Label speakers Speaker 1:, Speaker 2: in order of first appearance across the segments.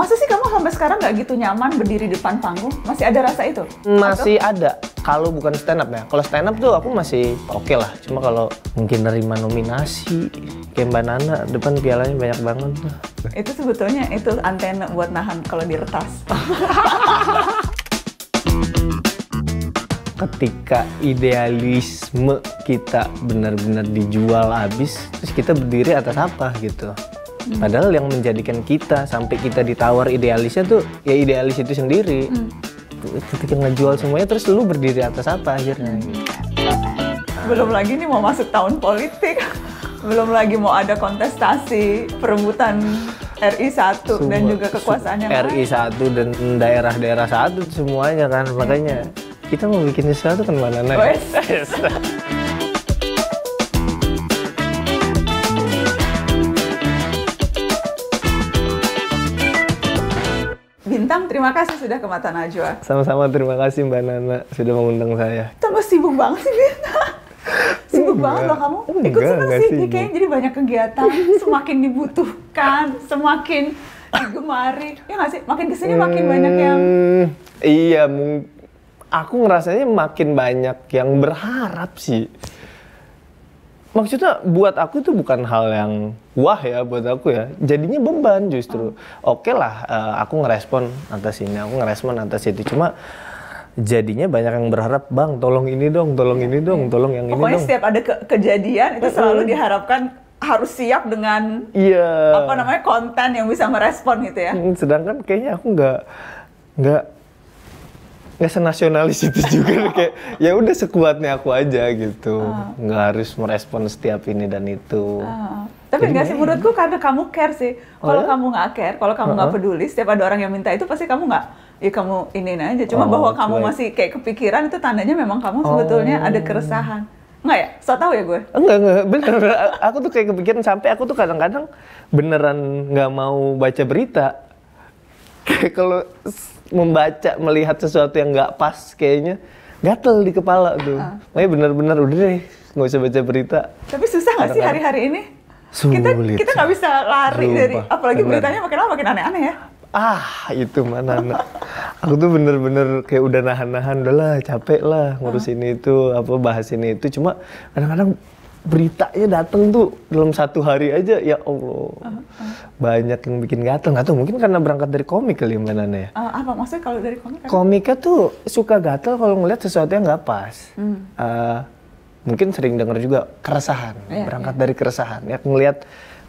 Speaker 1: Masa sih kamu sampai sekarang nggak gitu nyaman berdiri di depan panggung? Masih ada rasa itu? Masih Atau?
Speaker 2: ada. Kalau bukan stand up ya. Kalau stand up tuh aku masih oke okay lah. Cuma kalau mungkin nerima nominasi kayak Mbak Nana depan pialanya banyak banget.
Speaker 1: Itu sebetulnya itu antena buat nahan kalau diretas.
Speaker 2: ketika idealisme kita benar-benar dijual habis terus kita berdiri atas apa gitu Hmm. Padahal yang menjadikan kita sampai kita ditawar idealisnya tuh ya idealis itu sendiri. Hmm. Ketika ngejual semuanya terus lu berdiri atas apa akhirnya?
Speaker 1: Belum lagi nih mau masuk tahun politik. Belum lagi mau ada kontestasi perebutan RI 1 dan juga kekuasaannya RI
Speaker 2: 1 dan daerah-daerah satu semuanya kan. Makanya hmm. kita mau bikin sesuatu kan mana nah. Oh, iya. Yes.
Speaker 1: Bintang, terima kasih sudah ke Mata Najwa.
Speaker 2: Sama-sama terima kasih Mbak Nana sudah mengundang saya.
Speaker 1: Tambah sibuk banget sih Bintang.
Speaker 2: sibuk enggak. banget loh kamu. Ikut seneng sih, ya kayaknya
Speaker 1: jadi banyak kegiatan, semakin dibutuhkan, semakin digemari. Ya nggak sih? Makin kesini makin banyak yang...
Speaker 2: Hmm, iya, aku ngerasanya makin banyak yang berharap sih maksudnya buat aku itu bukan hal yang wah ya buat aku ya jadinya beban justru oke okay lah eh, aku ngerespon atas ini aku ngerespon atas itu cuma jadinya banyak yang berharap bang tolong ini dong tolong ini dong tolong yang pokoknya ini dong setiap
Speaker 1: ada ke kejadian itu selalu diharapkan harus siap dengan
Speaker 2: yeah. apa
Speaker 1: namanya konten yang bisa merespon gitu ya
Speaker 2: mm, sedangkan kayaknya aku nggak nggak nggak senasionalis itu juga kayak ya udah sekuatnya aku aja gitu uh. nggak harus merespon setiap ini dan itu uh.
Speaker 1: tapi nggak sih menurutku karena kamu care sih kalau oh, ya? kamu nggak care kalau kamu nggak uh -huh. peduli setiap ada orang yang minta itu pasti kamu nggak ya kamu ini aja cuma oh, bahwa cuman. kamu masih kayak kepikiran itu tandanya memang kamu sebetulnya oh. ada keresahan
Speaker 2: Enggak ya? So tau ya gue? Enggak, enggak. Bener, bener. aku tuh kayak kepikiran sampai aku tuh kadang-kadang beneran nggak mau baca berita. Kayak kalau membaca melihat sesuatu yang nggak pas kayaknya gatel di kepala tuh. Uh. Ah. Makanya bener-bener udah deh nggak usah baca berita.
Speaker 1: Tapi susah nggak sih hari-hari ini?
Speaker 2: Sulit. Kita kita
Speaker 1: nggak bisa lari Rumpah. dari apalagi Rumpah. beritanya makin lama makin aneh-aneh ya.
Speaker 2: Ah, itu mana anak. Aku tuh bener-bener kayak udah nahan-nahan, udah lah capek lah ngurus ah. ini itu, apa bahas ini itu. Cuma kadang-kadang beritanya datang tuh dalam satu hari aja ya allah uh, uh. banyak yang bikin gatel nggak tuh mungkin karena berangkat dari komik kali ya mana ya
Speaker 1: uh, apa maksudnya kalau dari
Speaker 2: komik komika tuh suka gatel kalau ngeliat sesuatu yang nggak pas hmm. uh, mungkin sering dengar juga keresahan yeah, iya. berangkat yeah. dari keresahan ya ngelihat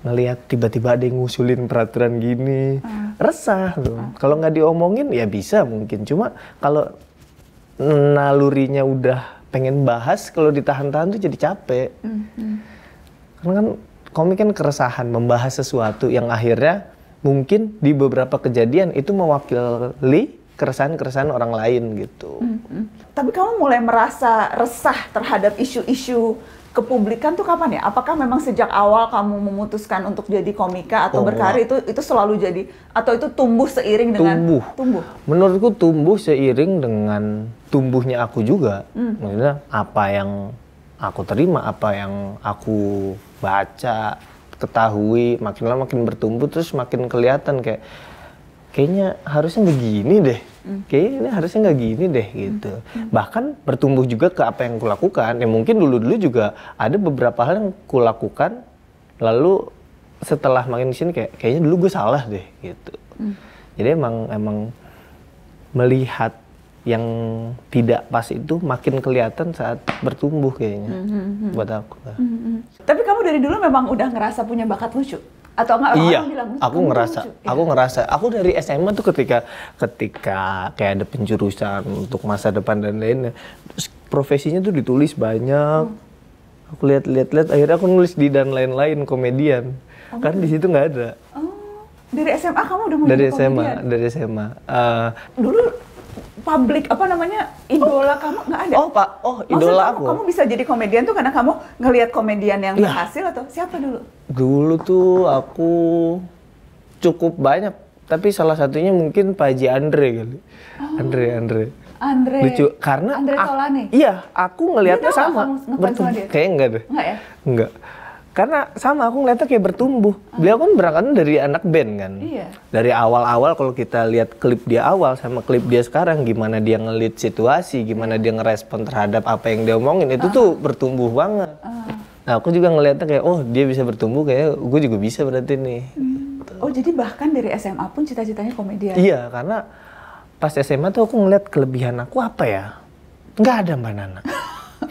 Speaker 2: ngelihat tiba-tiba ada yang ngusulin peraturan gini uh. resah loh uh. kalau nggak diomongin ya bisa mungkin cuma kalau nalurinya udah pengen bahas kalau ditahan-tahan tuh jadi capek. Mm -hmm. Karena kan komik kan keresahan membahas sesuatu yang akhirnya mungkin di beberapa kejadian itu mewakili keresahan-keresahan orang lain gitu. Mm -hmm.
Speaker 1: Tapi kamu mulai merasa resah terhadap isu-isu kepublikan tuh kapan ya? Apakah memang sejak awal kamu memutuskan untuk jadi komika atau oh, berkarir itu itu selalu jadi atau itu tumbuh seiring dengan tumbuh. tumbuh?
Speaker 2: Menurutku tumbuh seiring dengan tumbuhnya aku juga. Hmm. Maksudnya apa yang aku terima, apa yang aku baca, ketahui, makin lama makin bertumbuh terus makin kelihatan kayak kayaknya harusnya begini deh hmm. kayaknya ini harusnya nggak gini deh hmm. gitu hmm. bahkan bertumbuh juga ke apa yang kulakukan ya mungkin dulu dulu juga ada beberapa hal yang kulakukan lalu setelah makin di sini kayak kayaknya dulu gue salah deh gitu jadi emang emang melihat yang tidak pas itu makin kelihatan saat bertumbuh kayaknya mm -hmm. buat aku. Mm
Speaker 1: -hmm. Tapi kamu dari dulu memang udah ngerasa punya bakat lucu? atau enggak orang, iya, orang bilang aku ngerasa lucu.
Speaker 2: Iya. aku ngerasa aku dari SMA tuh ketika ketika kayak ada penjurusan untuk masa depan dan lainnya profesinya tuh ditulis banyak hmm. aku lihat-lihat-lihat akhirnya aku nulis di dan lain-lain komedian oh. kan gitu. di situ nggak ada oh.
Speaker 1: dari SMA kamu udah mau dari SMA komedian?
Speaker 2: dari SMA uh, eh, dulu
Speaker 1: publik apa namanya idola oh. kamu nggak ada? Oh pak, oh idola Maksud aku. Kamu, bisa jadi komedian tuh karena kamu ngelihat komedian yang ya. berhasil atau siapa dulu?
Speaker 2: Dulu tuh aku cukup banyak, tapi salah satunya mungkin Pak J. Andre kali. Oh. Andre Andre.
Speaker 1: Andre. Lucu karena Andre Tolani. Iya, aku ngelihatnya sama. Bertemu kayak enggak
Speaker 2: deh. Enggak ya? Enggak karena sama aku ngeliatnya kayak bertumbuh. Beliau kan berangkat dari anak band kan. Iya. Dari awal-awal kalau kita lihat klip dia awal sama klip dia sekarang gimana dia ngelit situasi, gimana dia ngerespon terhadap apa yang dia omongin itu tuh ah. bertumbuh banget. Ah. Nah, aku juga ngeliatnya kayak oh, dia bisa bertumbuh kayak gue juga bisa berarti nih.
Speaker 1: Hmm. Oh, jadi bahkan dari SMA pun cita-citanya komedian. Ya? Iya,
Speaker 2: karena pas SMA tuh aku ngeliat kelebihan aku apa ya? Gak ada Mbak Nana.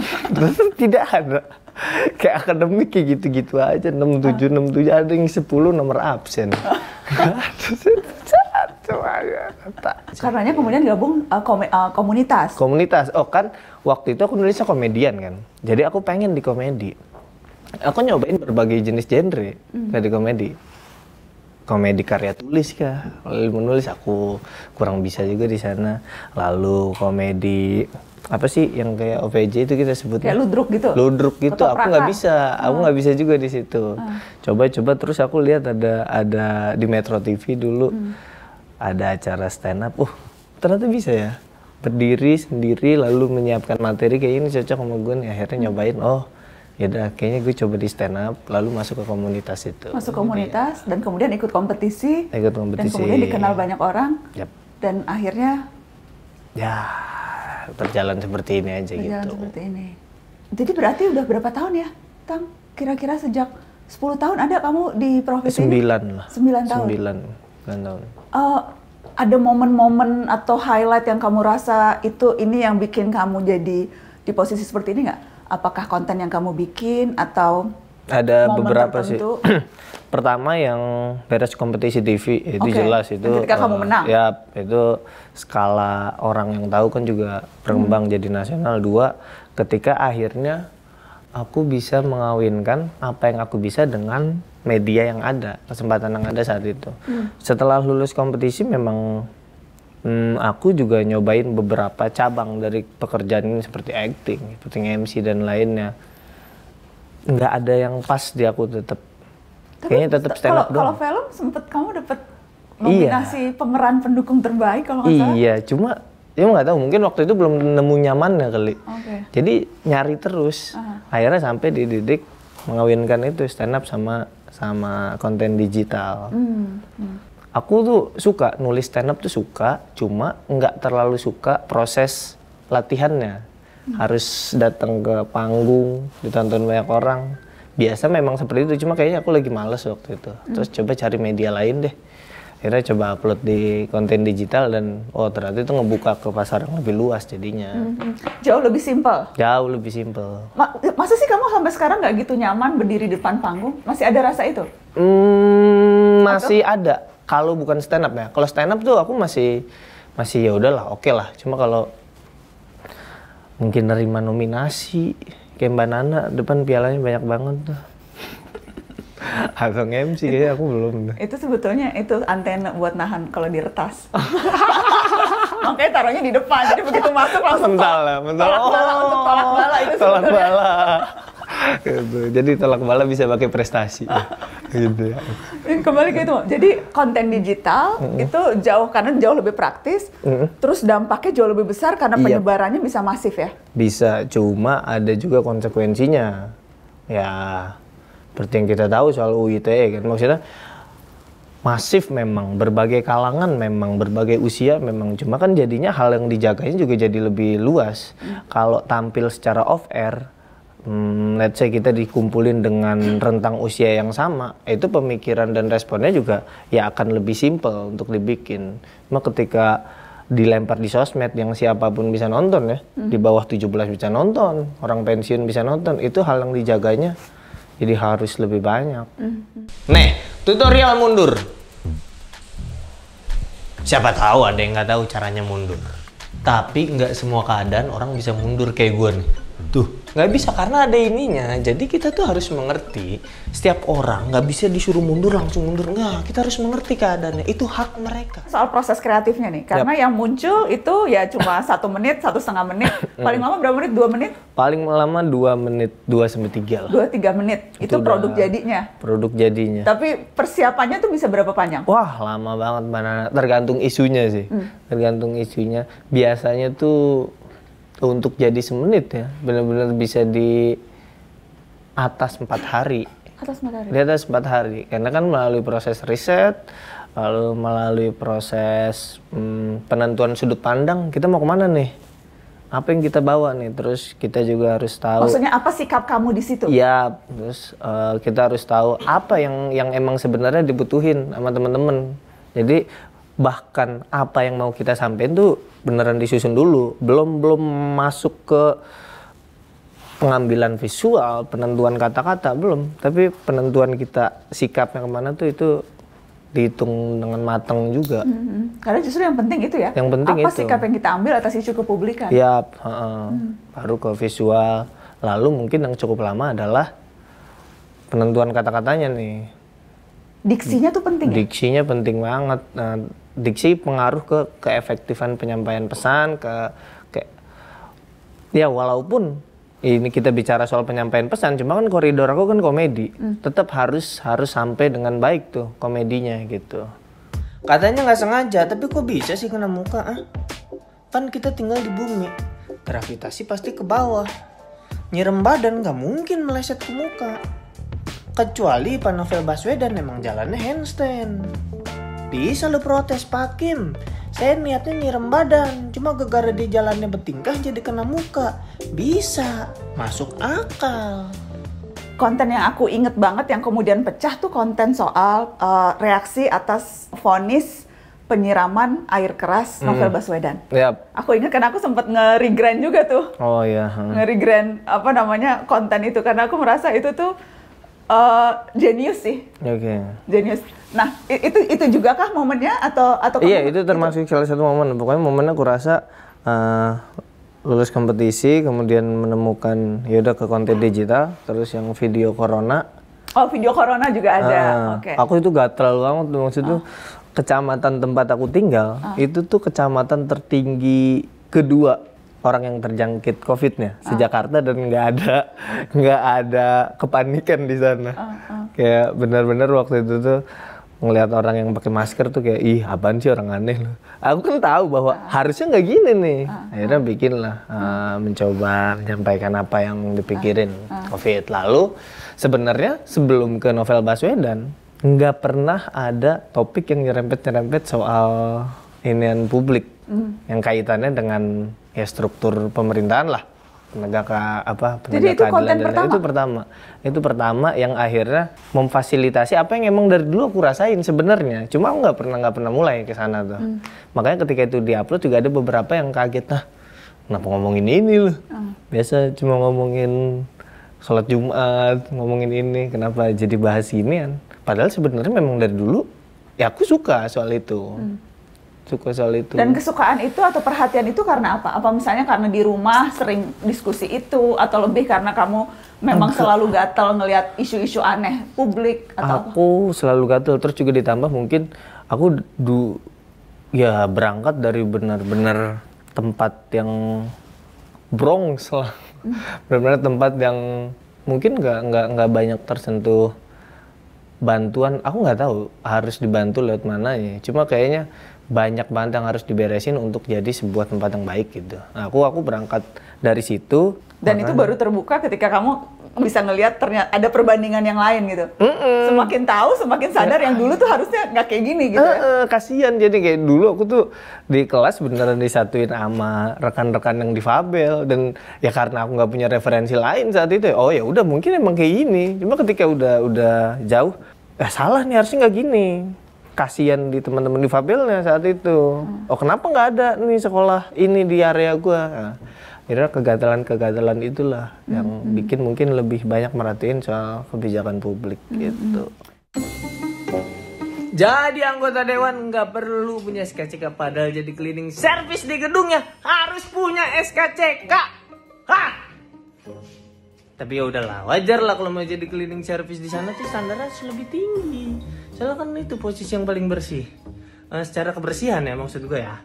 Speaker 2: tidak ada kayak akademik kayak gitu-gitu aja 67 67 ada yang 10 nomor absen Karenanya kemudian gabung uh, eh, kom uh, eh, komunitas. Komunitas. Oh kan waktu itu aku nulisnya komedian kan. Jadi aku pengen di komedi. Aku nyobain berbagai jenis genre hmm. dari komedi. Komedi karya tulis kah? Lalu menulis aku kurang bisa juga di sana. Lalu komedi apa sih yang kayak OVJ itu kita sebutnya kayak ludruk gitu ludruk gitu aku nggak ah. bisa aku nggak ah. bisa juga di situ ah. coba-coba terus aku lihat ada ada di Metro TV dulu hmm. ada acara stand up uh ternyata bisa ya berdiri sendiri lalu menyiapkan materi kayak ini cocok sama gue nih akhirnya hmm. nyobain oh ya udah kayaknya gue coba di stand up lalu masuk ke komunitas itu masuk komunitas
Speaker 1: ya. dan kemudian ikut kompetisi
Speaker 2: ikut kompetisi dan kemudian dikenal banyak orang yep.
Speaker 1: dan akhirnya
Speaker 2: ya terjalan seperti ini aja berjalan
Speaker 1: gitu. seperti ini. Jadi berarti udah berapa tahun ya, Tang? Kira-kira sejak 10 tahun ada kamu di profesi 9 ini? lah. 9 tahun. 9, 9 tahun. Uh, ada momen-momen atau highlight yang kamu rasa itu ini yang bikin kamu jadi di posisi seperti ini nggak? Apakah konten yang kamu bikin atau
Speaker 2: ada Momen beberapa tertentu. sih. Pertama yang beres kompetisi TV itu okay. jelas itu. Ketika uh, kamu eh, menang. Ya itu skala orang yang tahu kan juga berkembang hmm. jadi nasional. Dua, ketika akhirnya aku bisa mengawinkan apa yang aku bisa dengan media yang ada, kesempatan yang ada saat itu. Hmm. Setelah lulus kompetisi memang hmm, aku juga nyobain beberapa cabang dari pekerjaan ini seperti acting, seperti MC dan lainnya nggak ada yang pas di aku tetap kayaknya tetap stand up kalau
Speaker 1: film sempet kamu dapet
Speaker 2: nominasi
Speaker 1: iya. pemeran pendukung terbaik kalau nggak salah
Speaker 2: iya cuma ya nggak tahu mungkin waktu itu belum nemu nyaman nyamannya kali okay. jadi nyari terus uh akhirnya sampai dididik mengawinkan itu stand up sama sama konten digital hmm. Hmm. aku tuh suka nulis stand up tuh suka cuma nggak terlalu suka proses latihannya harus datang ke panggung ditonton banyak orang biasa memang seperti itu cuma kayaknya aku lagi males waktu itu hmm. terus coba cari media lain deh akhirnya coba upload di konten digital dan oh ternyata itu ngebuka ke pasar yang lebih luas jadinya hmm,
Speaker 1: hmm. jauh lebih simpel
Speaker 2: jauh lebih simpel
Speaker 1: Ma masa sih kamu sampai sekarang nggak gitu nyaman berdiri di depan panggung masih ada rasa itu
Speaker 2: hmm, masih Atau? ada kalau bukan stand up ya kalau stand up tuh aku masih masih ya udahlah oke okay lah cuma kalau mungkin nerima nominasi kayak Mbak Nana depan pialanya banyak banget tuh atau MC kayaknya aku belum
Speaker 1: itu sebetulnya itu antena buat nahan kalau diretas. retas makanya taruhnya di depan
Speaker 2: jadi begitu masuk langsung mental mental tolak bala oh,
Speaker 1: untuk tolak bala itu tolak bala
Speaker 2: gitu. Jadi tolak bala bisa pakai prestasi. gitu.
Speaker 1: Kembali ke itu. Jadi konten digital mm -hmm. itu jauh karena jauh lebih praktis. Mm -hmm. Terus dampaknya jauh lebih besar karena iya. penyebarannya bisa masif ya.
Speaker 2: Bisa, cuma ada juga konsekuensinya. Ya seperti yang kita tahu soal UITE kan maksudnya masif memang berbagai kalangan memang berbagai usia memang cuma kan jadinya hal yang dijaganya juga jadi lebih luas hmm. kalau tampil secara off air hmm, let's say kita dikumpulin dengan rentang usia yang sama, itu pemikiran dan responnya juga ya akan lebih simple untuk dibikin. Cuma ketika dilempar di sosmed yang siapapun bisa nonton ya, hmm. di bawah 17 bisa nonton, orang pensiun bisa nonton, itu hal yang dijaganya jadi harus lebih banyak. Hmm. Nih, tutorial mundur. Siapa tahu ada yang nggak tahu caranya mundur. Tapi nggak semua keadaan orang bisa mundur kayak gue nih. Tuh, nggak bisa karena ada ininya jadi kita tuh harus mengerti setiap orang nggak bisa disuruh mundur langsung mundur nggak kita harus mengerti keadaannya itu hak mereka soal proses kreatifnya nih karena yep. yang muncul itu
Speaker 1: ya cuma satu menit satu setengah menit mm. paling lama berapa menit dua menit
Speaker 2: paling lama dua menit dua sampai tiga lah dua
Speaker 1: tiga menit itu, itu produk jadinya
Speaker 2: produk jadinya tapi
Speaker 1: persiapannya tuh bisa berapa panjang wah
Speaker 2: lama banget mana tergantung isunya sih hmm. tergantung isunya biasanya tuh untuk jadi semenit ya benar-benar bisa di atas empat hari atas empat hari di atas empat hari karena kan melalui proses riset lalu melalui proses hmm, penentuan sudut pandang kita mau kemana nih apa yang kita bawa nih terus kita juga harus tahu maksudnya
Speaker 1: apa sikap kamu di situ
Speaker 2: Iya. terus uh, kita harus tahu apa yang yang emang sebenarnya dibutuhin sama teman-teman jadi bahkan apa yang mau kita sampaikan tuh beneran disusun dulu belum belum masuk ke pengambilan visual penentuan kata-kata belum tapi penentuan kita sikapnya kemana tuh itu dihitung dengan matang juga.
Speaker 1: Mm-hmm. Karena justru yang penting itu ya. Yang penting apa itu. sikap yang kita ambil atas isu kepublikan.
Speaker 2: Ya, uh, uh, baru ke visual. Lalu mungkin yang cukup lama adalah penentuan kata-katanya nih. Diksinya tuh penting. Ya? Diksinya ya? penting banget. Nah, diksi pengaruh ke keefektifan penyampaian pesan ke, ke ya walaupun ini kita bicara soal penyampaian pesan cuma kan koridor aku kan komedi hmm. tetap harus harus sampai dengan baik tuh komedinya gitu katanya nggak sengaja tapi kok bisa sih kena muka ah kan kita tinggal di bumi gravitasi pasti ke bawah nyirem badan nggak mungkin meleset ke muka kecuali panovel Baswedan emang jalannya handstand bisa lu protes Pak Kim. Saya niatnya nyirem badan, cuma gegara di jalannya bertingkah jadi kena muka. Bisa, masuk akal.
Speaker 1: Konten yang aku inget banget yang kemudian pecah tuh konten soal uh, reaksi atas vonis penyiraman air keras hmm. novel Baswedan. Yep. Aku inget karena aku sempat nge-regrand juga tuh.
Speaker 2: Oh iya. Hmm.
Speaker 1: Nge-regrand apa namanya konten itu karena aku merasa itu tuh uh, eh, genius sih. Oke. Okay. Genius. Nah, itu itu juga kah momennya atau atau Iya,
Speaker 2: itu termasuk itu? salah satu momen. Pokoknya momen aku rasa uh, lulus kompetisi, kemudian menemukan yaudah ke konten digital, terus yang video corona.
Speaker 1: Oh, video corona juga ada. Uh, Oke. Okay. Aku
Speaker 2: itu gak gatel banget maksud itu uh. Ah. kecamatan tempat aku tinggal uh. itu tuh kecamatan tertinggi kedua orang yang terjangkit COVID-nya uh. Jakarta dan nggak ada nggak ada kepanikan di sana. Uh, uh. Kayak benar-benar waktu itu tuh ngelihat orang yang pakai masker tuh kayak ih apaan sih orang aneh loh. Aku kan tahu bahwa uh. harusnya nggak gini nih. Uh. Akhirnya bikin lah uh, eh, mencoba menyampaikan apa yang dipikirin uh. COVID. Lalu sebenarnya sebelum ke novel Baswedan nggak pernah ada topik yang nyerempet-nyerempet soal inian publik mm. yang kaitannya dengan ya struktur pemerintahan lah penegakan eh, apa penegak Jadi itu konten pertama. itu pertama itu pertama yang akhirnya memfasilitasi apa yang emang dari dulu aku rasain sebenarnya cuma aku nggak pernah nggak pernah mulai ke sana tuh hmm. makanya ketika itu diupload juga ada beberapa yang kaget nah kenapa ngomongin ini loh hmm. biasa cuma ngomongin sholat Jumat ngomongin ini kenapa jadi bahas ini padahal sebenarnya memang dari dulu ya aku suka soal itu hmm suka soal itu. Dan kesukaan
Speaker 1: itu atau perhatian itu karena apa? Apa misalnya karena di rumah sering diskusi itu atau lebih karena kamu memang Enggak. selalu gatel ngelihat isu-isu aneh publik atau
Speaker 2: Aku apa? selalu gatel terus juga ditambah mungkin aku du ya berangkat dari benar-benar tempat yang brongs lah. Hmm. benar-benar tempat yang mungkin nggak nggak nggak banyak tersentuh bantuan aku nggak tahu harus dibantu lewat mana ya cuma kayaknya banyak banget yang harus diberesin untuk jadi sebuah tempat yang baik gitu. Nah, aku aku berangkat dari situ. Dan itu baru
Speaker 1: terbuka ketika kamu bisa ngelihat ternyata ada perbandingan yang lain gitu. Mm -mm. Semakin tahu, semakin sadar yang dulu tuh harusnya nggak kayak gini gitu. Ya.
Speaker 2: kasihan jadi kayak dulu aku tuh di kelas beneran disatuin sama rekan-rekan yang difabel dan ya karena aku nggak punya referensi lain saat itu. Oh ya udah mungkin emang kayak gini. Cuma ketika udah udah jauh, eh, salah nih harusnya nggak gini kasihan di teman-teman difabelnya saat itu. Hmm. Oh kenapa nggak ada nih sekolah ini di area gue? Nah, akhirnya kegagalan-kegagalan itulah hmm. yang hmm. bikin mungkin lebih banyak merhatiin soal kebijakan publik hmm. gitu. Hmm. Jadi anggota dewan nggak perlu punya SKCK padahal jadi cleaning service di gedungnya harus punya SKCK. Hah? Tapi ya udahlah, wajar lah kalau mau jadi cleaning service di sana tuh standarnya lebih tinggi soalnya kan itu posisi yang paling bersih uh, secara kebersihan ya maksud gue ya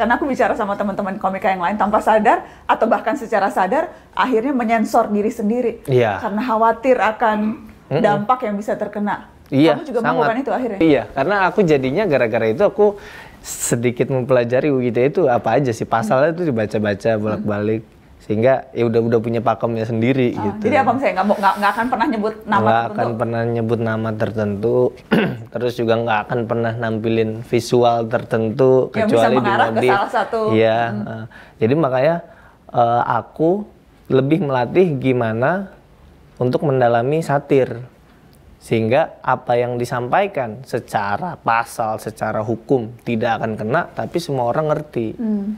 Speaker 2: karena aku bicara
Speaker 1: sama teman-teman komika yang lain tanpa sadar atau bahkan secara sadar akhirnya menyensor diri sendiri iya. karena khawatir akan mm dampak yang bisa terkena
Speaker 2: iya, kamu juga melakukan itu akhirnya iya karena aku jadinya gara-gara itu aku sedikit mempelajari UGT itu apa aja sih pasalnya itu dibaca-baca bolak-balik sehingga ya udah udah punya pakemnya sendiri oh, gitu. Jadi
Speaker 1: apa misalnya nggak nggak akan pernah nyebut nama gak tertentu. akan
Speaker 2: pernah nyebut nama tertentu, terus juga nggak akan pernah nampilin visual tertentu ya, kecuali bisa mengarah di ke salah
Speaker 1: satu. Iya,
Speaker 2: hmm. uh, jadi makanya uh, aku lebih melatih gimana untuk mendalami satir sehingga apa yang disampaikan secara pasal, secara hukum tidak akan kena, tapi semua orang ngerti. Hmm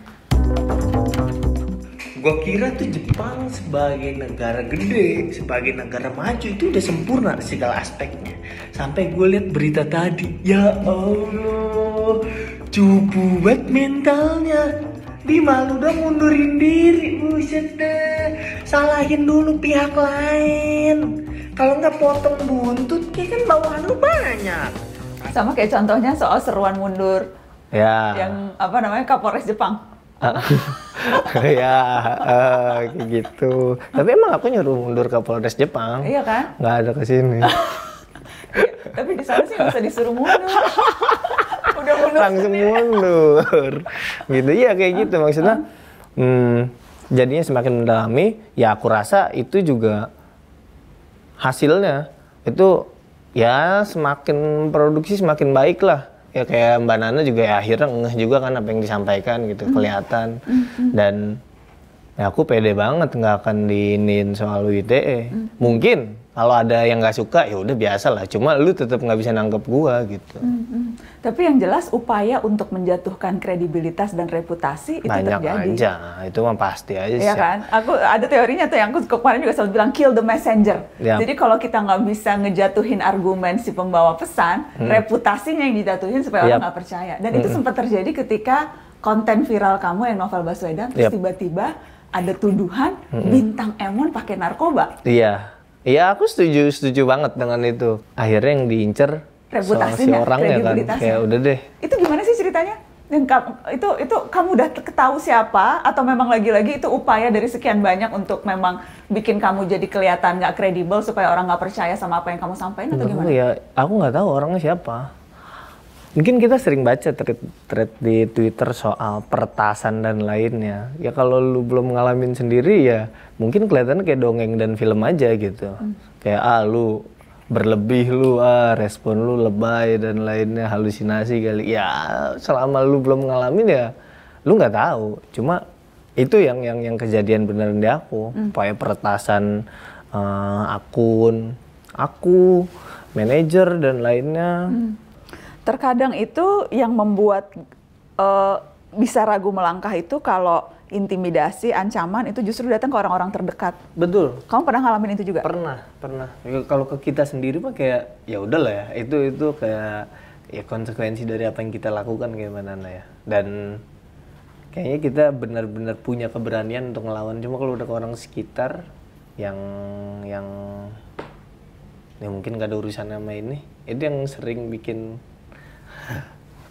Speaker 2: gue kira tuh Jepang sebagai negara gede, sebagai negara maju itu udah sempurna segala aspeknya. Sampai gue lihat berita tadi, ya Allah, cupu banget mentalnya. Bima lu udah mundurin diri, buset deh. Salahin dulu pihak lain. Kalau nggak potong buntut, kayak kan bawahan lu banyak.
Speaker 1: Sama kayak contohnya soal seruan mundur. Ya. Yang apa namanya Kapolres Jepang
Speaker 2: Ah. ya uh, gitu tapi emang aku nyuruh mundur ke Polres Jepang iya kan nggak ada ke sini iya,
Speaker 1: tapi di sana sih bisa disuruh mundur
Speaker 2: udah mundur langsung sendiri. mundur gitu ya kayak gitu maksudnya ah. hmm, jadinya semakin mendalami ya aku rasa itu juga hasilnya itu ya semakin produksi semakin baik lah ya kayak Mbak Nana juga ya akhirnya ngeh juga kan apa yang disampaikan gitu mm. kelihatan mm. dan ya aku pede banget nggak akan diinin soal UITE mm. Mm-hmm. mungkin kalau ada yang nggak suka ya udah biasa lah cuma lu tetap nggak bisa nangkep gua gitu
Speaker 1: mm -hmm. tapi yang jelas upaya untuk menjatuhkan kredibilitas dan reputasi itu banyak terjadi aja
Speaker 2: itu mah pasti aja Iya kan
Speaker 1: aku ada teorinya tuh yang aku kemarin juga selalu bilang kill the messenger ya. jadi kalau kita nggak bisa ngejatuhin argumen si pembawa pesan hmm. reputasinya yang dijatuhin supaya ya. orang nggak percaya dan hmm. itu sempat terjadi ketika konten viral kamu yang novel Baswedan terus tiba-tiba ada tuduhan hmm. bintang Emon pakai narkoba
Speaker 2: iya Iya, aku setuju setuju banget dengan itu. Akhirnya yang diincer reputasinya, si orang ya kan. Kayak udah deh.
Speaker 1: Itu gimana sih ceritanya? Yang kamu, itu itu kamu udah ketahu siapa atau memang lagi-lagi itu upaya dari sekian banyak untuk memang bikin kamu jadi kelihatan nggak kredibel supaya orang nggak percaya sama apa yang kamu sampaikan atau gimana?
Speaker 2: Ya, aku nggak tahu orangnya siapa Mungkin kita sering baca thread, thread di Twitter soal pertasan dan lainnya. Ya kalau lu belum ngalamin sendiri ya mungkin kelihatan kayak dongeng dan film aja gitu. Hmm. Kayak ah lu berlebih lu ah respon lu lebay dan lainnya halusinasi kali. Ya selama lu belum ngalamin ya lu nggak tahu. Cuma itu yang yang yang kejadian beneran di aku. Hmm. Kayak peretasan uh, akun, aku, manajer dan lainnya. Hmm
Speaker 1: terkadang itu yang membuat uh, bisa ragu melangkah itu kalau intimidasi, ancaman itu justru datang ke orang-orang terdekat. Betul. Kamu pernah ngalamin
Speaker 2: itu juga? Pernah, pernah. Ya, kalau ke kita sendiri mah kayak ya udahlah ya. Itu itu kayak ya konsekuensi dari apa yang kita lakukan gimana ya. Dan kayaknya kita benar-benar punya keberanian untuk ngelawan. Cuma kalau udah ke orang sekitar yang yang yang mungkin gak ada urusan sama ini, itu yang sering bikin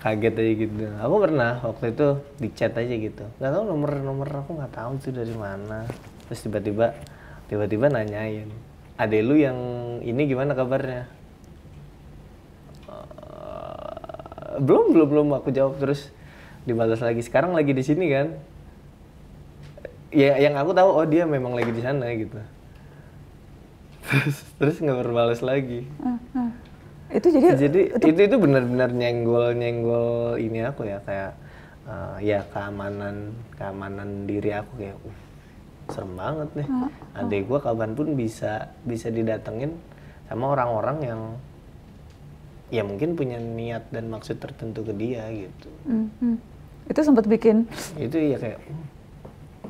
Speaker 2: kaget aja gitu aku pernah waktu itu di chat aja gitu nggak tahu nomor nomor aku nggak tahu itu dari mana terus tiba-tiba tiba-tiba nanyain ade lu yang ini gimana kabarnya eh, belum belum belum aku jawab terus dibalas lagi sekarang lagi di sini kan ya yang aku tahu oh dia memang lagi di sana gitu terus terus nggak berbalas lagi
Speaker 1: uh, uh itu jadi jadi itu itu,
Speaker 2: itu benar-benar nyenggol nyenggol ini aku ya kayak uh, ya keamanan keamanan diri aku kayak uh, serem banget nih uh, uh. adek gue kapanpun bisa bisa didatengin sama orang-orang yang ya mungkin punya niat dan maksud tertentu ke dia gitu
Speaker 1: mm -hmm. itu sempat bikin
Speaker 2: itu ya kayak uh,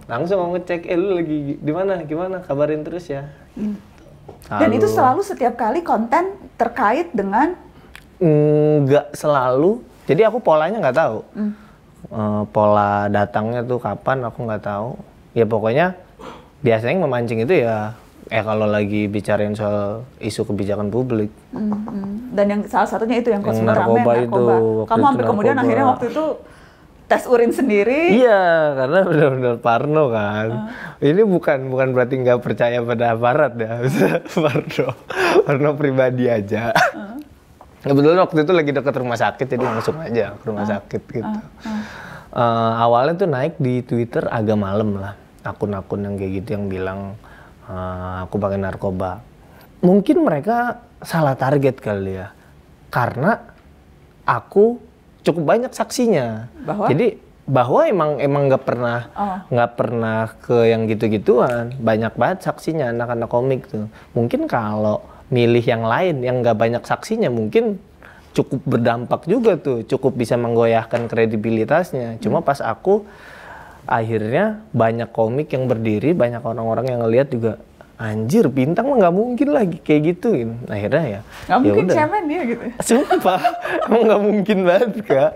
Speaker 2: langsung mau ngecek eh lu lagi di mana gimana kabarin terus ya mm. Selalu. Dan itu selalu
Speaker 1: setiap kali konten terkait dengan
Speaker 2: nggak selalu. Jadi aku polanya nggak tahu. Mm. Uh, pola datangnya tuh kapan aku nggak tahu. Ya pokoknya biasanya memancing itu ya eh kalau lagi bicarain soal isu kebijakan publik.
Speaker 1: Mm -hmm. Dan yang salah satunya itu yang konsumen narkoba, itu. Kamu sampai kemudian akhirnya waktu itu tes urin sendiri. Iya,
Speaker 2: karena benar-benar parno kan. Uh. Ini bukan bukan berarti nggak percaya pada aparat ya, parno, parno pribadi aja. Uh. Kebetulan waktu itu lagi dekat rumah sakit, jadi masuk ah. aja ke rumah sakit gitu. Uh. Uh. Uh, awalnya tuh naik di Twitter agak malam lah, akun-akun yang kayak gitu yang bilang uh, aku pakai narkoba. Mungkin mereka salah target kali ya, karena aku cukup banyak saksinya. Bahwa? Jadi bahwa emang emang nggak pernah oh. nggak oh. pernah ke yang gitu-gituan. Banyak banget saksinya anak-anak komik tuh. Mungkin kalau milih yang lain yang nggak banyak saksinya mungkin cukup berdampak juga tuh, cukup bisa menggoyahkan kredibilitasnya. Cuma hmm. pas aku akhirnya banyak komik yang berdiri, banyak orang-orang yang ngelihat juga anjir bintang mah nggak mungkin lagi kayak gitu akhirnya ya nggak ya mungkin cemen dia gitu sumpah emang nggak mungkin banget kak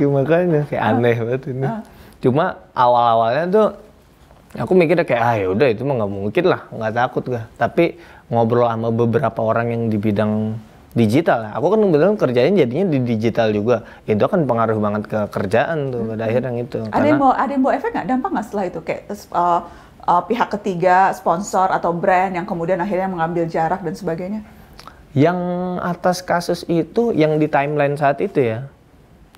Speaker 2: ya, makanya kayak ah. aneh banget ini ah. cuma awal awalnya tuh aku mikirnya kayak ah yaudah itu mah nggak mungkin lah nggak takut gak tapi ngobrol sama beberapa orang yang di bidang digital ya. Aku kan kebetulan kerjain jadinya di digital juga. Itu kan pengaruh banget ke kerjaan tuh pada hmm. akhirnya itu. Ada yang
Speaker 1: mau ada yang mau efek nggak? Dampak nggak setelah itu kayak uh, uh, pihak ketiga, sponsor atau brand yang kemudian akhirnya mengambil jarak dan sebagainya?
Speaker 2: Yang atas kasus itu, yang di timeline saat itu ya,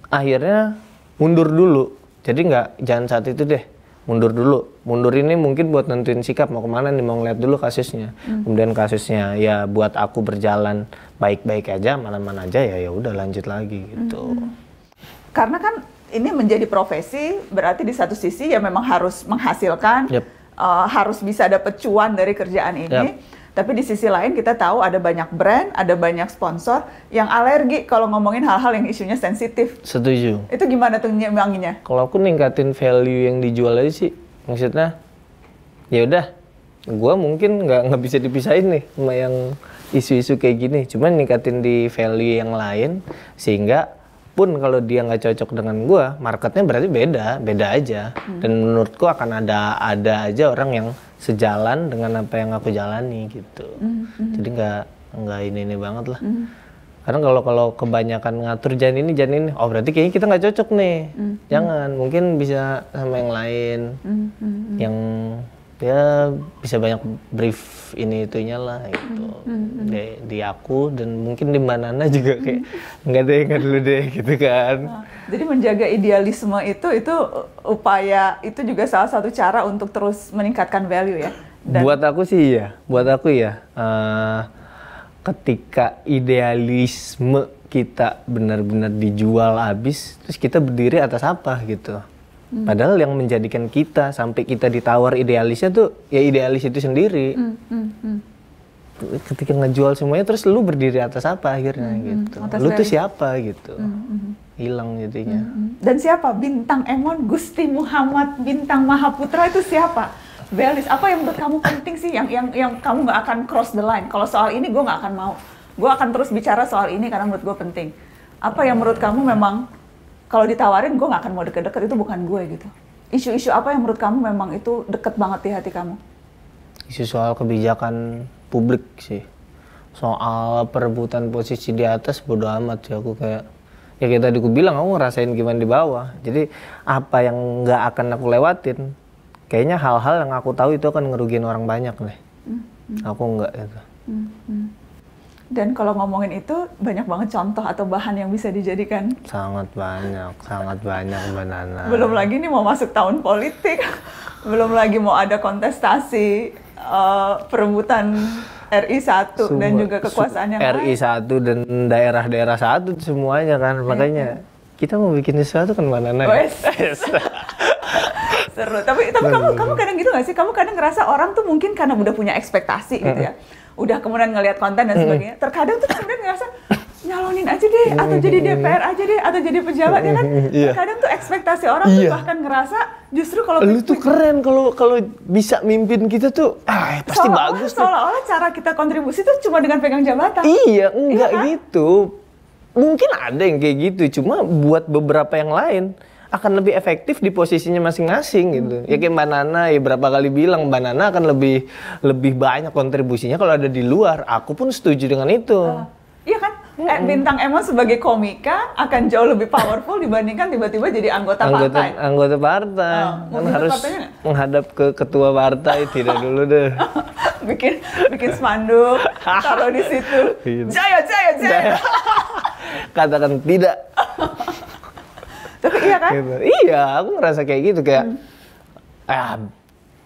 Speaker 2: akhirnya mundur dulu. Jadi nggak jangan saat itu deh, mundur dulu. Mundur ini mungkin buat nentuin sikap mau kemana nih, mau ngeliat dulu kasusnya. Hmm. Kemudian kasusnya ya buat aku berjalan baik-baik aja, mana-mana aja ya ya udah lanjut lagi gitu. Hmm.
Speaker 1: Karena kan ini menjadi profesi berarti di satu sisi ya memang harus menghasilkan. Yep uh, harus bisa ada pecuan dari kerjaan ini. Yep. Tapi di sisi lain kita tahu ada banyak brand, ada banyak sponsor yang alergi kalau ngomongin hal-hal yang isunya sensitif.
Speaker 2: Setuju.
Speaker 1: Itu gimana tuh nyemanginya?
Speaker 2: Kalau aku ningkatin value yang dijual aja sih, maksudnya ya udah, gue mungkin nggak nggak bisa dipisahin nih sama yang isu-isu kayak gini. Cuman ningkatin di value yang lain sehingga pun kalau dia nggak cocok dengan gue, marketnya berarti beda, beda aja. Hmm. Dan menurutku akan ada ada aja orang yang sejalan dengan apa yang aku jalani gitu. Hmm. hmm. Jadi nggak nggak ini ini banget lah. Hmm. Karena kalau kalau kebanyakan ngatur jan ini janin ini, oh berarti kayaknya kita nggak cocok nih. Hmm. hmm. Jangan, mungkin bisa sama yang lain, Hmm. hmm yang ya bisa banyak brief ini itunya lah
Speaker 1: gitu mm -hmm. di, hmm, hmm.
Speaker 2: di aku dan mungkin di mana Nana juga kayak nggak deh nggak dulu deh gitu kan oh,
Speaker 1: jadi menjaga idealisme itu itu upaya itu juga salah satu cara untuk terus meningkatkan value ya
Speaker 2: dan buat aku sih ya buat aku ya uh, ketika idealisme kita benar-benar dijual habis terus kita berdiri atas apa gitu Hmm. Padahal yang menjadikan kita sampai kita ditawar idealisnya tuh ya idealis itu sendiri. Hmm, hmm, hmm. Ketika ngejual semuanya terus lu berdiri atas apa akhirnya hmm, hmm gitu. Atas lu tuh siapa gitu. Hmm, hmm. Hilang jadinya. Hmm, hmm.
Speaker 1: Dan siapa bintang Emon Gusti Muhammad bintang Mahaputra itu siapa? Belis, apa yang menurut kamu penting sih yang yang yang kamu nggak akan cross the line? Kalau soal ini gue nggak akan mau. Gue akan terus bicara soal ini karena menurut gue penting. Apa yang menurut kamu memang kalau ditawarin gue nggak akan mau deket-deket itu bukan gue gitu isu-isu apa yang menurut kamu memang itu deket banget di hati kamu
Speaker 2: isu soal kebijakan publik sih soal perebutan posisi di atas bodo amat sih aku kayak ya kita tadi aku bilang aku ngerasain gimana di bawah jadi apa yang nggak akan aku lewatin kayaknya hal-hal yang aku tahu itu akan ngerugiin orang banyak nih mm hmm. aku nggak itu.
Speaker 1: mm hmm. hmm. Dan kalau ngomongin itu banyak banget contoh atau bahan yang bisa dijadikan.
Speaker 2: Sangat banyak, sangat banyak banana. Belum
Speaker 1: lagi nih mau masuk tahun politik, belum lagi mau ada kontestasi uh, perebutan RI 1 Sumba, dan juga kekuasaannya.
Speaker 2: RI 1 dan daerah-daerah satu semuanya kan. Iya. Makanya iya. kita mau bikin sesuatu kan Mbak Nana. Ya?
Speaker 1: Seru. Tapi tapi kamu kamu kadang gitu gak sih? Kamu kadang ngerasa orang tuh mungkin karena udah punya ekspektasi gitu ya udah kemudian ngelihat konten dan sebagainya. Terkadang tuh kemudian ngerasa nyalonin aja deh atau jadi DPR aja deh atau jadi pejabat ya kan yeah. Iya. kadang tuh ekspektasi orang yeah. tuh iya. bahkan ngerasa justru
Speaker 2: kalau lu gitu tuh keren kalau kalau bisa mimpin kita tuh ah pasti seolah bagus seolah-olah cara kita kontribusi tuh cuma dengan pegang jabatan iya, iya enggak ya kan? gitu mungkin ada yang kayak gitu cuma buat beberapa yang lain akan lebih efektif di posisinya masing-masing gitu. Hmm. Ya kayak Mbak Nana ya berapa kali bilang Mbak Nana akan lebih lebih banyak kontribusinya kalau ada di luar. Aku pun setuju dengan itu. Uh,
Speaker 1: iya kan? Hmm. Eh, Bintang emang sebagai komika akan jauh lebih powerful dibandingkan tiba-tiba jadi anggota, anggota partai.
Speaker 2: Anggota partai. Oh, kan harus partainya? menghadap ke ketua partai tidak dulu deh.
Speaker 1: bikin bikin spanduk taruh di situ. Iya. Jaya jaya jaya. jaya.
Speaker 2: Katakan tidak. iya kan? Gitu. Iya, aku ngerasa kayak gitu kayak hmm. ah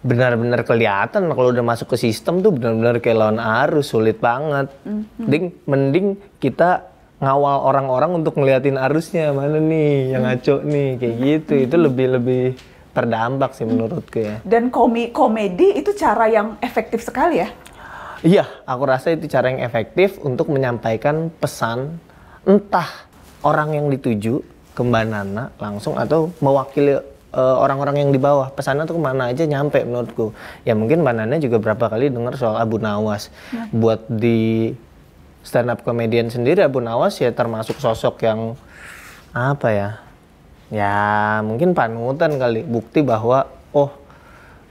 Speaker 2: benar-benar kelihatan kalau udah masuk ke sistem tuh benar-benar kayak lawan arus sulit banget. Hmm. Ding, mending kita ngawal orang-orang untuk ngeliatin arusnya mana nih yang hmm. ngaco nih kayak gitu. Hmm. Itu lebih lebih terdampak sih menurutku ya.
Speaker 1: Dan komi komedi itu cara yang efektif sekali ya?
Speaker 2: Iya, aku rasa itu cara yang efektif untuk menyampaikan pesan entah orang yang dituju ke Mbak Nana langsung atau mewakili eh, orang-orang uh, yang di bawah pesannya tuh kemana aja nyampe menurutku ya mungkin Mbak Nana juga berapa kali dengar soal Abu Nawas ya. buat di stand up comedian sendiri Abu Nawas ya termasuk sosok yang apa ya ya mungkin panutan kali bukti bahwa oh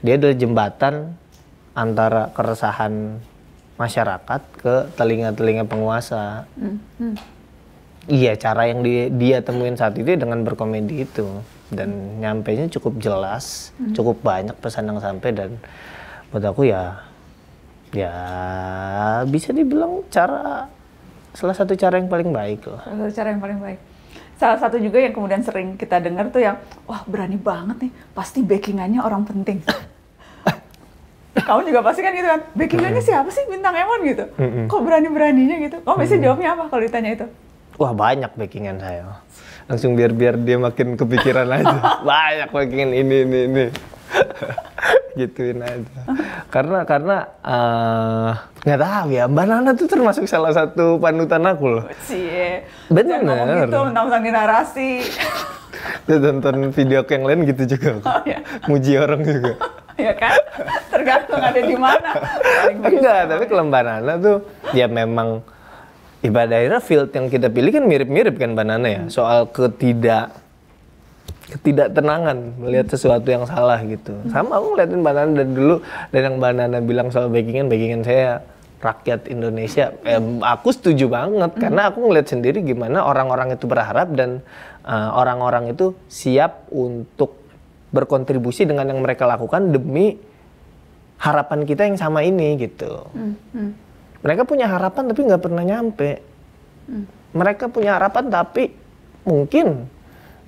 Speaker 2: dia adalah jembatan antara keresahan masyarakat ke telinga-telinga penguasa. Mm -hmm. hmm iya cara yang dia, dia temuin saat itu ya dengan berkomedi itu dan nyampe nya cukup jelas hmm. cukup banyak pesan yang sampai dan buat aku ya ya bisa dibilang cara salah satu cara yang paling baik lah
Speaker 1: salah satu cara yang paling baik salah satu juga yang kemudian sering kita dengar tuh yang wah berani banget nih pasti backingannya orang penting kamu juga pasti kan gitu kan backingannya siapa sih bintang Emon gitu kok berani beraninya gitu kamu biasanya jawabnya apa kalau ditanya itu
Speaker 2: Wah banyak backingan saya. Langsung biar-biar dia makin kepikiran aja. banyak backingan ini ini ini. gituin aja. Karena karena eh, nggak uh, tahu ya, Mbak Nana tuh termasuk salah satu panutan aku loh.
Speaker 1: Cie.
Speaker 2: Benar. Gitu, tentang
Speaker 1: narasi.
Speaker 2: Dia tonton video yang lain gitu juga. Oh, ya. Muji orang juga.
Speaker 1: ya kan? Tergantung ada di mana.
Speaker 2: Enggak, tapi kelembanan Mbak tuh ya memang Ya pada akhirnya field yang kita pilih kan mirip-mirip kan banana ya. Hmm. Soal ketidak ketidaktenangan melihat sesuatu yang salah gitu. Hmm. Sama aku ngeliatin banana dari dulu dan yang banana bilang soal backingan, backingan saya rakyat Indonesia. Eh, aku setuju banget hmm. karena aku ngeliat sendiri gimana orang-orang itu berharap dan eh, orang-orang itu siap untuk berkontribusi dengan yang mereka lakukan demi harapan kita yang sama ini gitu. Hmm. Hmm mereka punya harapan tapi nggak pernah nyampe hmm. mereka punya harapan tapi mungkin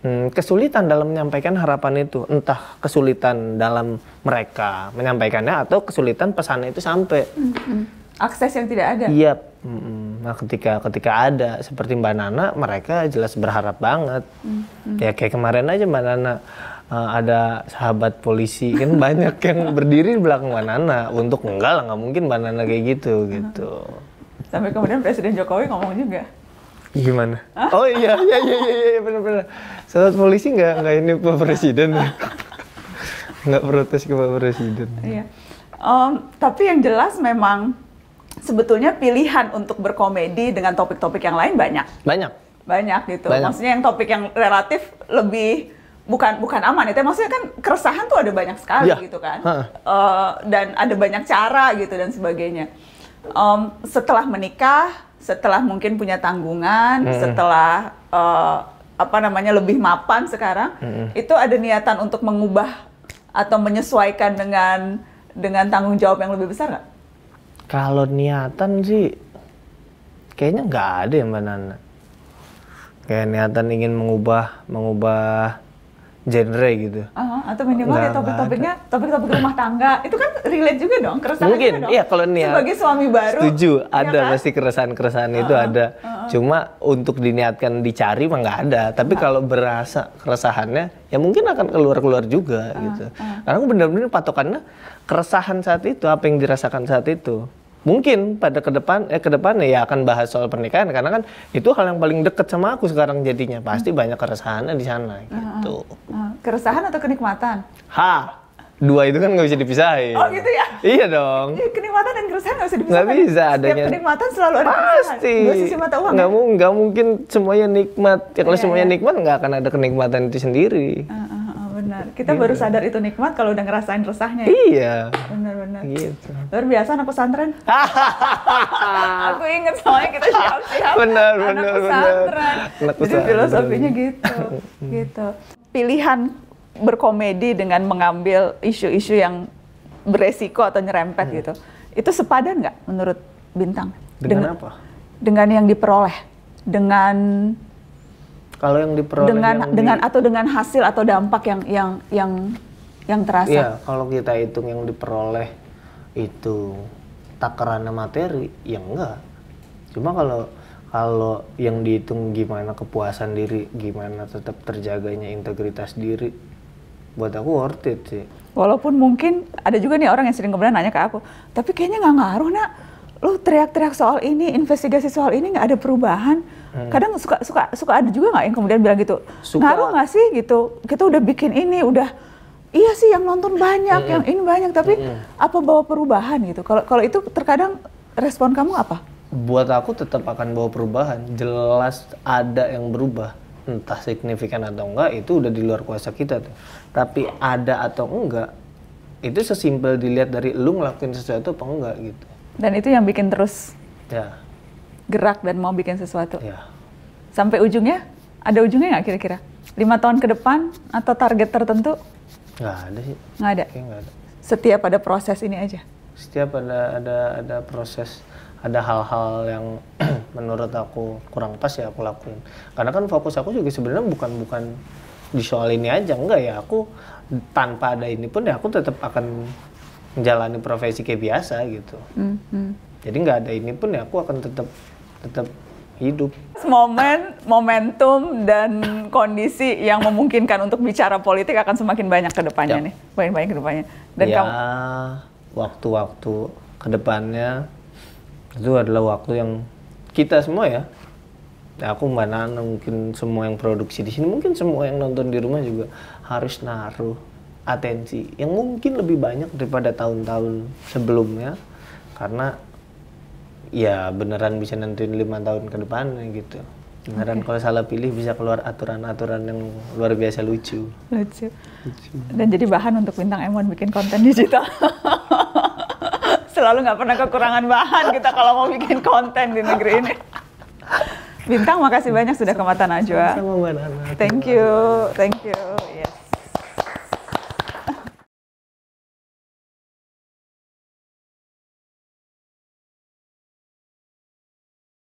Speaker 2: hmm, kesulitan dalam menyampaikan harapan itu entah kesulitan dalam mereka menyampaikannya atau kesulitan pesan itu sampai hmm, hmm.
Speaker 1: akses yang tidak ada
Speaker 2: iya yep. hmm. nah ketika ketika ada seperti mbak Nana mereka jelas berharap banget hmm. Hmm. ya kayak kemarin aja mbak Nana uh, ada sahabat polisi kan banyak yang berdiri di belakang Banana untuk enggak lah nggak mungkin Banana kayak gitu gitu
Speaker 1: sampai kemudian Presiden Jokowi ngomong juga gimana oh iya iya iya iya, iya,
Speaker 2: iya benar-benar sahabat polisi nggak nggak ini pak presiden nggak protes ke pak presiden
Speaker 1: iya um, tapi yang jelas memang sebetulnya pilihan untuk berkomedi dengan topik-topik yang lain banyak banyak banyak gitu banyak. maksudnya yang topik yang relatif lebih bukan bukan aman ya, maksudnya kan keresahan tuh ada banyak sekali yeah. gitu kan, uh, dan ada banyak cara gitu dan sebagainya. Um, setelah menikah, setelah mungkin punya tanggungan, hmm. setelah uh, apa namanya lebih mapan sekarang, hmm. itu ada niatan untuk mengubah atau menyesuaikan dengan dengan tanggung jawab yang lebih besar nggak?
Speaker 2: Kalau niatan sih, kayaknya nggak ada ya mbak Nana. Kayak niatan ingin mengubah mengubah genre gitu.
Speaker 1: Uh, atau minimal nggak, ya nah, topik-topiknya nah, topik-topik rumah tangga itu kan relate juga dong keresahan Mungkin, dong. Iya kalau nih sebagai suami
Speaker 2: baru. Setuju, iya ada kan? pasti keresahan-keresahan uh, itu ada. Uh, -huh. Cuma untuk diniatkan dicari mah nggak ada. Tapi uh. kalau berasa keresahannya ya mungkin akan keluar-keluar juga uh, gitu. Uh. Karena aku benar-benar patokannya keresahan saat itu apa yang dirasakan saat itu mungkin pada ke depan eh ke depan ya akan bahas soal pernikahan karena kan itu hal yang paling deket sama aku sekarang jadinya pasti hmm. banyak keresahan di sana gitu.
Speaker 1: Uh, Keresahan atau kenikmatan?
Speaker 2: Ha dua itu kan nggak bisa dipisahin. Oh
Speaker 1: gitu ya? Iya dong. Iya, kenikmatan dan keresahan nggak bisa dipisahin. Nggak
Speaker 2: bisa adanya. Setiap kenikmatan
Speaker 1: selalu ada Pasti. Nggak, ya?
Speaker 2: mau nggak mungkin semuanya nikmat. Ya, kalau iya, semuanya iya. nikmat nggak akan ada kenikmatan itu sendiri. Uh,
Speaker 1: benar kita gitu. baru sadar itu nikmat kalau udah ngerasain resahnya ya. iya benar-benar gitu luar biasa anak pesantren aku inget soalnya kita siap-siap benar
Speaker 2: anak benar pesantren benar. jadi filosofinya gitu hmm.
Speaker 1: gitu pilihan berkomedi dengan mengambil isu-isu yang beresiko atau nyerempet hmm. gitu itu sepadan nggak menurut bintang dengan, dengan apa dengan yang diperoleh dengan
Speaker 2: kalau yang diperoleh dengan yang dengan di,
Speaker 1: atau dengan hasil atau dampak yang yang yang yang terasa. Iya,
Speaker 2: kalau kita hitung yang diperoleh itu takarannya materi, ya enggak. Cuma kalau kalau yang dihitung gimana kepuasan diri, gimana tetap terjaganya integritas diri, buat aku worth it sih.
Speaker 1: Walaupun mungkin ada juga nih orang yang sering kemudian nanya ke aku, tapi kayaknya nggak ngaruh nak lu teriak-teriak soal ini, investigasi soal ini nggak ada perubahan. Hmm. Kadang suka suka suka ada juga nggak yang kemudian bilang gitu, suka. ngaruh nggak sih gitu? Kita udah bikin ini, udah iya sih yang nonton banyak, hmm. yang ini banyak, tapi hmm. apa bawa perubahan gitu? Kalau kalau itu terkadang respon kamu apa?
Speaker 2: Buat aku tetap akan bawa perubahan. Jelas ada yang berubah, entah signifikan atau enggak itu udah di luar kuasa kita tuh. Tapi ada atau enggak itu sesimpel dilihat dari lu ngelakuin sesuatu apa enggak gitu
Speaker 1: dan itu yang bikin terus yeah. gerak dan mau bikin sesuatu. Yeah. Sampai ujungnya, ada ujungnya nggak kira-kira? Lima tahun ke depan atau target tertentu? Nggak ada sih. Nggak ada. ada. Setiap ada proses ini aja.
Speaker 2: Setiap ada ada ada proses ada hal-hal yang menurut aku kurang pas ya aku lakuin. Karena kan fokus aku juga sebenarnya bukan bukan di soal ini aja enggak ya aku tanpa ada ini pun ya aku tetap akan menjalani profesi kayak biasa gitu. Mm -hmm. Jadi nggak ada ini pun ya aku akan tetap tetap hidup. Momen, momentum
Speaker 1: dan kondisi yang memungkinkan untuk bicara politik akan semakin banyak ke depannya ya. nih. Banyak-banyak ke depannya. Dan ya,
Speaker 2: waktu-waktu ke depannya itu adalah waktu yang kita semua ya. ya aku mbak mungkin semua yang produksi di sini, mungkin semua yang nonton di rumah juga harus naruh atensi yang mungkin lebih banyak daripada tahun-tahun sebelumnya karena ya beneran bisa nentuin lima tahun ke depan gitu beneran okay. kalau salah pilih bisa keluar aturan-aturan yang luar biasa lucu. lucu lucu
Speaker 1: dan jadi bahan untuk bintang emon bikin konten digital selalu nggak pernah kekurangan bahan kita kalau mau bikin konten di negeri ini bintang makasih banyak sudah ke mata Najwa Thank you, thank you. Yes.